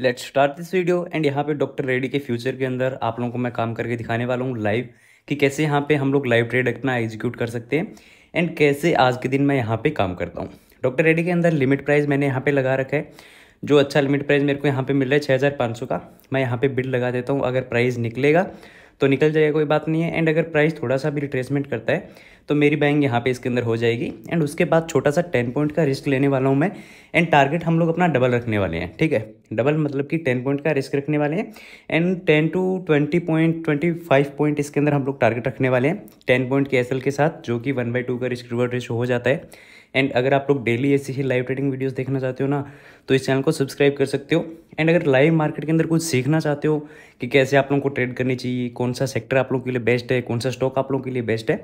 let's start this video and यहाँ पे doctor Reddy के फ्यूचर के अंदर आप लोगों को मैं काम करके दिखाने वाला हूँ लाइव कि कैसे यहाँ पे हम लोग लाइव ट्रेड अपना एग्जीक्यूट कर सकते हैं एंड कैसे आज के दिन मैं यहाँ पे काम करता हूँ डॉक्टर रेडी के अंदर लिमिट प्राइस मैंने यहाँ पे लगा रखा है जो अच्छा लिमिट प्राइस मेरे को यहाँ पे मिल रहा है छः हज़ार पाँच सौ का मैं यहाँ पे बिल लगा देता हूँ अगर प्राइस निकलेगा तो निकल जाएगा कोई बात नहीं है एंड अगर प्राइस थोड़ा सा भी रिट्रेसमेंट करता है तो मेरी बैंक यहाँ पे इसके अंदर हो जाएगी एंड उसके बाद छोटा सा टेन पॉइंट का रिस्क लेने वाला हूँ मैं एंड टारगेट हम लोग अपना डबल रखने वाले हैं ठीक है डबल मतलब कि टेन पॉइंट का रिस्क रखने वाले हैं and ten to twenty point twenty five point इसके अंदर हम लोग टारगेट रखने वाले हैं टेन पॉइंट के एस के साथ जो कि वन बाई टू का रिस्क रिवर्ट रेशो हो जाता है एंड अगर आप लोग डेली ऐसी ही लाइव ट्रेडिंग वीडियोस देखना चाहते हो ना तो इस चैनल को सब्सक्राइब कर सकते हो एंड अगर लाइव मार्केट के अंदर कुछ सीखना चाहते हो कि कैसे आप लोगों को ट्रेड करनी चाहिए कौन सा सेक्टर आप लोगों के लिए बेस्ट है कौन सा स्टॉक आप लोगों के लिए बेस्ट है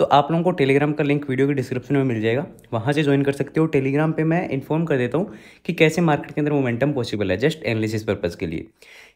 तो आप लोगों को टेलीग्राम का लिंक वीडियो के डिस्क्रिप्शन में मिल जाएगा वहाँ से ज्वाइन कर सकते हो टेलीग्राम पे मैं इन्फॉर्म कर देता हूँ कि कैसे मार्केट के अंदर मोमेंटम पॉसिबल है जस्ट एनालिसिस पर्पज़ के लिए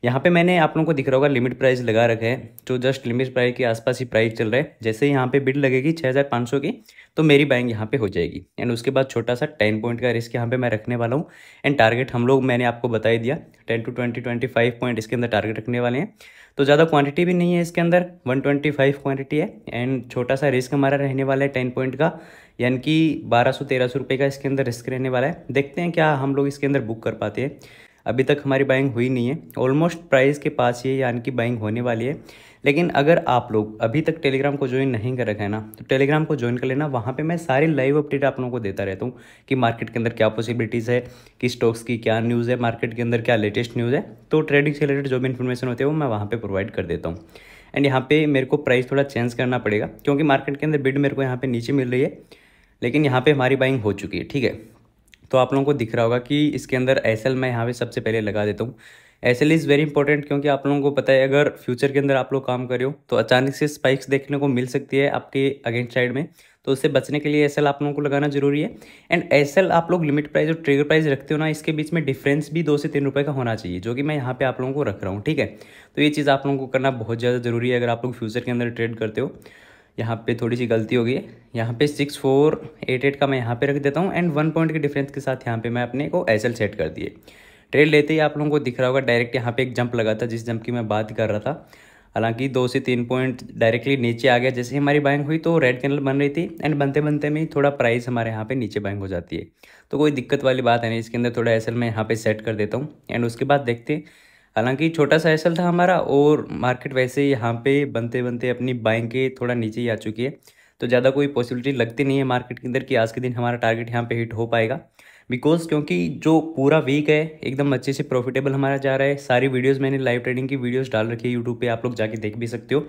यहाँ पे मैंने आप लोगों को दिख रहा होगा लिमिट प्राइस लगा रखा है जो जस्ट लिमिट प्राइस के आसपास ही प्राइस चल रहा है जैसे यहाँ पे बिड लगेगी छः की तो मेरी बाइंग यहाँ पे हो जाएगी एंड उसके बाद छोटा सा टेन पॉइंट का रिस्क यहाँ पे मैं रखने वाला हूँ एंड टारगेट हम लोग मैंने आपको बताई दिया ten to twenty twenty five point इसके अंदर टारगेट रखने वाले हैं तो ज़्यादा क्वांटिटी भी नहीं है इसके अंदर वन ट्वेंटी फाइव क्वांटिटी है एंड छोटा सा रिस्क हमारा रहने वाला है टेन पॉइंट का यानी कि बारह सौ तेरह सौ रुपये का इसके अंदर रिस्क रहने वाला है देखते हैं क्या हम लोग इसके अंदर बुक कर पाते हैं अभी तक हमारी बाइंग हुई नहीं है ऑलमोस्ट प्राइस के पास ये यानी कि बाइंग होने वाली है लेकिन अगर आप लोग अभी तक टेलीग्राम को ज्वाइन नहीं कर रखा है ना तो टेलीग्राम को ज्वाइन कर लेना वहाँ पे मैं सारे लाइव अपडेट आप लोगों को देता रहता हूँ कि मार्केट के अंदर क्या पॉसिबिलिटीज़ है कि स्टॉक्स की क्या न्यूज़ है मार्केट के अंदर क्या लेटेस्ट न्यूज़ है तो ट्रेडिंग से रिलेटेड जो भी इन्फॉर्मेशन होती है वो मैं वहाँ पर प्रोवाइड कर देता हूँ एंड यहाँ पे मेरे को प्राइस थोड़ा चेंज करना पड़ेगा क्योंकि मार्केट के अंदर बिड मेरे को यहाँ पर नीचे मिल रही है लेकिन यहाँ पर हमारी बाइंग हो चुकी है ठीक है तो आप लोगों को दिख रहा होगा कि इसके अंदर एस मैं यहाँ पर सबसे पहले लगा देता हूँ S L is very important क्योंकि आप लोगों को पता है अगर फ्यूचर के अंदर आप लोग काम हो तो अचानक से स्पाइक्स देखने को मिल सकती है आपके अगेंस्ट साइड में तो उससे बचने के लिए एस आप लोगों को लगाना जरूरी है एंड एस आप लोग लिमिट प्राइस और ट्रिगर प्राइस रखते हो ना इसके बीच में डिफरेंस भी दो से तीन रुपये का होना चाहिए जो कि मैं यहाँ पे आप लोगों को रख रहा हूँ ठीक है तो ये चीज़ आप लोगों को करना बहुत ज़्यादा जरूरी है अगर आप लोग फ्यूचर के अंदर ट्रेड करते हो यहाँ पे थोड़ी सी गलती हो गई है यहाँ पे सिक्स फोर एट एट का मैं यहाँ पे रख देता हूँ एंड वन पॉइंट के डिफरेंस के साथ यहाँ पे मैं अपने को एस सेट कर दिए ट्रेड लेते ही आप लोगों को दिख रहा होगा डायरेक्ट यहाँ पे एक जंप लगा था जिस जंप की मैं बात कर रहा था हालांकि दो से तीन पॉइंट डायरेक्टली नीचे आ गया जैसे हमारी बाइंग हुई तो रेड कैनल बन रही थी एंड बनते बनते में थोड़ा प्राइस हमारे यहाँ पे नीचे बाइंग हो जाती है तो कोई दिक्कत वाली बात है नहीं इसके अंदर थोड़ा एस मैं यहाँ पे सेट कर देता हूँ एंड उसके बाद देखते हालांकि छोटा सा एसल था हमारा और मार्केट वैसे ही यहाँ पे बनते बनते अपनी बाइंग के थोड़ा नीचे ही आ चुकी है तो ज़्यादा कोई पॉसिबिलिटी लगती नहीं है मार्केट के अंदर कि आज के दिन हमारा टारगेट यहाँ पे हिट हो पाएगा बिकॉज़ क्योंकि जो पूरा वीक है एकदम अच्छे से प्रॉफिटेबल हमारा जा रहा है सारी वीडियोस मैंने लाइव ट्रेडिंग की वीडियोस डाल रखी है यूट्यूब पे आप लोग जाके देख भी सकते हो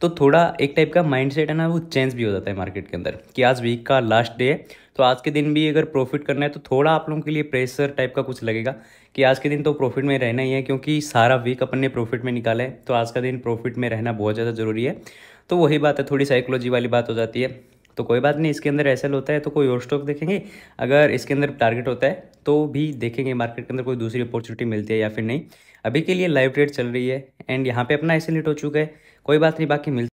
तो थोड़ा एक टाइप का माइंडसेट है ना वो चेंज भी हो जाता है मार्केट के अंदर कि आज वीक का लास्ट डे है तो आज के दिन भी अगर प्रॉफिट करना है तो थोड़ा आप लोगों के लिए प्रेशर टाइप का कुछ लगेगा कि आज के दिन तो प्रॉफिट में रहना ही है क्योंकि सारा वीक अपन ने प्रॉफिट में निकाला है तो आज का दिन प्रॉफिट में रहना बहुत ज़्यादा ज़रूरी है तो वही बात है थोड़ी साइकोलॉजी वाली बात हो जाती है तो कोई बात नहीं इसके अंदर एस होता है तो कोई और स्टॉक देखेंगे अगर इसके अंदर टारगेट होता है तो भी देखेंगे मार्केट के अंदर कोई दूसरी अपॉर्चुनिटी मिलती है या फिर नहीं अभी के लिए लाइव ट्रेड चल रही है एंड यहाँ पे अपना ऐसे हो चुका है कोई बात नहीं बाकी मिल